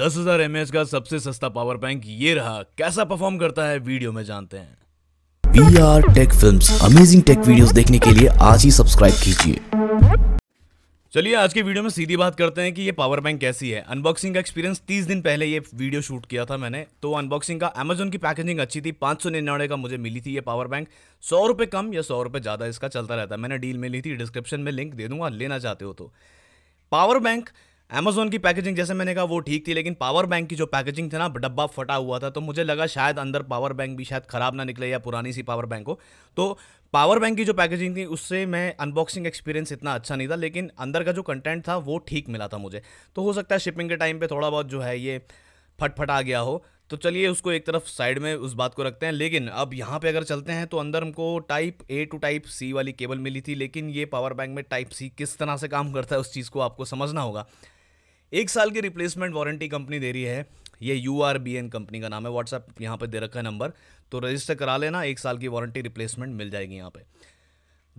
दस हजार एम का सबसे सस्ता पावर बैंक ये रहा कैसा परफॉर्म करता है वीडियो में जानते हैं we are tech film amazing tech video देखने के लिए आज ही सब्सक्राइब कीजिए चलिए आज के वीडियो में सीधी बात करते हैं कि ये पावर बैंक कैसी है अनबॉक्सिंग का एक्सपीरियंस 30 दिन पहले ये वीडियो शूट किया था मैंने तो अनबॉक्सिंग का अमेजोन की पैकेजिंग अच्छी थी पाँच सौ का मुझे मिली थी ये पावर बैंक सौ रुपये कम या सौ रुपये ज़्यादा इसका चलता रहता है मैंने डील मिली थी डिस्क्रिप्शन में लिंक दे दूंगा लेना चाहते हो तो पावर बैंक अमेजोन की पैकेजिंग जैसे मैंने कहा वो ठीक थी लेकिन पावर बैंक की जो पैकेजिंग थी ना डब्बा फटा हुआ था तो मुझे लगा शायद अंदर पावर बैंक भी शायद ख़राब ना निकले या पुरानी सी पावर बैंक हो तो पावर बैंक की जो पैकेजिंग थी उससे मैं अनबॉक्सिंग एक्सपीरियंस इतना अच्छा नहीं था लेकिन अंदर का जो कंटेंट था वो ठीक मिला था मुझे तो हो सकता है शिपिंग के टाइम पर थोड़ा बहुत जो है ये फटफट आ गया हो तो चलिए उसको एक तरफ साइड में उस बात को रखते हैं लेकिन अब यहाँ पे अगर चलते हैं तो अंदर हमको type A to type C वाली केबल मिली थी लेकिन ये पावर बैंक में टाइप सी किस तरह से काम करता है उस चीज़ को आपको समझना होगा एक साल की रिप्लेसमेंट वारंटी कंपनी दे रही है ये U R B N company का नाम है व्हाट्सएप यहाँ पर दे रखा है नंबर तो रजिस्टर करा लेना एक साल की वारंटी रिप्लेसमेंट मिल जाएगी यहाँ पे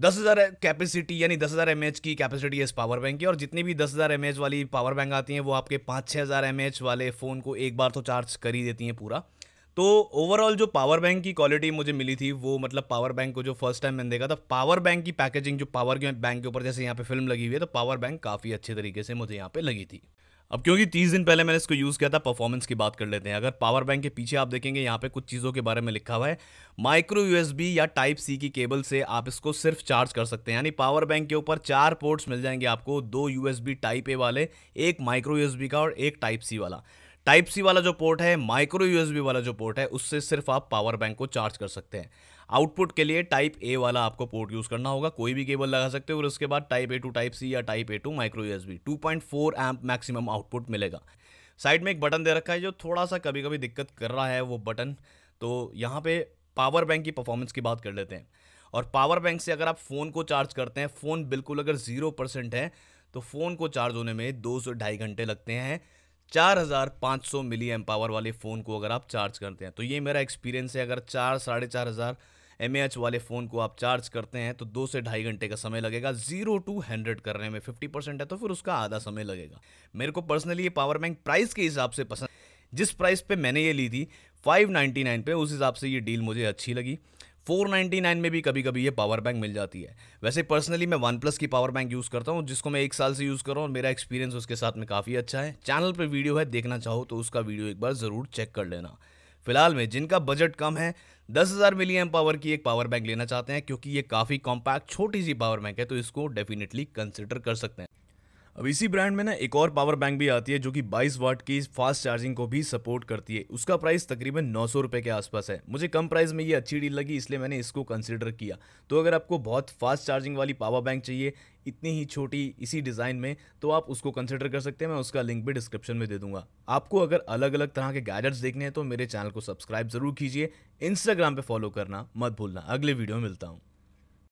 दस हज़ार कैपेसिटी यानी दस हज़ार एम की कैपेसिटी है इस पावर बैंक की और जितनी भी दस हज़ार एम वाली पावर बैंक आती हैं वो आपके पाँच छः हज़ार एम वाले फ़ोन को एक बार तो चार्ज कर ही देती हैं पूरा तो ओवरऑल जो पावर बैंक की क्वालिटी मुझे मिली थी वो मतलब पावर बैंक को जो फर्स्ट टाइम मैंने देखा था पावर बैंक की पैकेजिंग जो पावर बैंक के ऊपर जैसे यहाँ पे फिल्म लगी हुई है तो पावर बैंक काफ़ी अच्छे तरीके से मुझे यहाँ पे लगी थी अब क्योंकि तीस दिन पहले मैंने इसको यूज़ किया था परफॉर्मेंस की बात कर लेते हैं अगर पावर बैंक के पीछे आप देखेंगे यहाँ पे कुछ चीज़ों के बारे में लिखा हुआ है माइक्रो यूएसबी या टाइप सी की केबल से आप इसको सिर्फ चार्ज कर सकते हैं यानी पावर बैंक के ऊपर चार पोर्ट्स मिल जाएंगे आपको दो यूएसबी टाइप ए वाले एक माइक्रो यू का और एक टाइप सी वाला टाइप सी वाला जो पोर्ट है माइक्रो यूएसबी वाला जो पोर्ट है उससे सिर्फ आप पावर बैंक को चार्ज कर सकते हैं आउटपुट के लिए टाइप ए वाला आपको पोर्ट यूज़ करना होगा कोई भी केबल लगा सकते हो और उसके बाद type A to type C या type A to micro USB 2.4 point maximum output मिलेगा साइड में एक बटन दे रखा है जो थोड़ा सा कभी कभी दिक्कत कर रहा है वो बटन तो यहाँ पे पावर बैंक की परफॉर्मेंस की बात कर लेते हैं और पावर बैंक से अगर आप फ़ोन को चार्ज करते हैं फ़ोन बिल्कुल अगर ज़ीरो परसेंट है तो फ़ोन को चार्ज होने में दो से ढाई घंटे लगते हैं चार हज़ार पाँच सौ मिली एम पावर वाले फ़ोन को अगर आप चार्ज करते हैं तो ये मेरा एक्सपीरियंस है अगर चार साढ़े चार हज़ार एम वाले फ़ोन को आप चार्ज करते हैं तो दो से ढाई घंटे का समय लगेगा जीरो टू हंड्रेड करने में फिफ्टी परसेंट है तो फिर उसका आधा समय लगेगा मेरे को पर्सनली ये पावर बैंक प्राइस के हिसाब से पसंद जिस प्राइस पे मैंने ये ली थी फाइव नाइन्टी नाइन पे उस हिसाब से ये डील मुझे अच्छी लगी 499 में भी कभी कभी ये पावर बैंक मिल जाती है वैसे पर्सनली मैं वन प्लस की पावर बैंक यूज़ करता हूँ जिसको मैं एक साल से यूज़ कर रहा हूँ मेरा एक्सपीरियंस उसके साथ में काफ़ी अच्छा है चैनल पर वीडियो है देखना चाहो तो उसका वीडियो एक बार ज़रूर चेक कर लेना फिलहाल में जिनका बजट कम है दस हज़ार मिलियम पावर की एक पावर बैंक लेना चाहते हैं क्योंकि ये काफ़ी कॉम्पैक्ट छोटी सी पावर बैंक है तो इसको डेफिनेटली कंसिडर कर सकते हैं अब इसी ब्रांड में ना एक और पावर बैंक भी आती है जो कि 22 वाट की फास्ट चार्जिंग को भी सपोर्ट करती है उसका प्राइस तकरीबन नौ सौ के आसपास है मुझे कम प्राइस में ये अच्छी डील लगी इसलिए मैंने इसको कंसिडर किया तो अगर आपको बहुत फास्ट चार्जिंग वाली पावर बैंक चाहिए इतनी ही छोटी इसी डिज़ाइन में तो आप उसको कंसिडर कर सकते हैं मैं उसका लिंक भी डिस्क्रिप्शन में दे दूंगा आपको अगर अलग अलग तरह के गैजेट्स देखने हैं तो मेरे चैनल को सब्सक्राइब जरूर कीजिए इंस्टाग्राम पर फॉलो करना मत भूलना अगले वीडियो में मिलता हूँ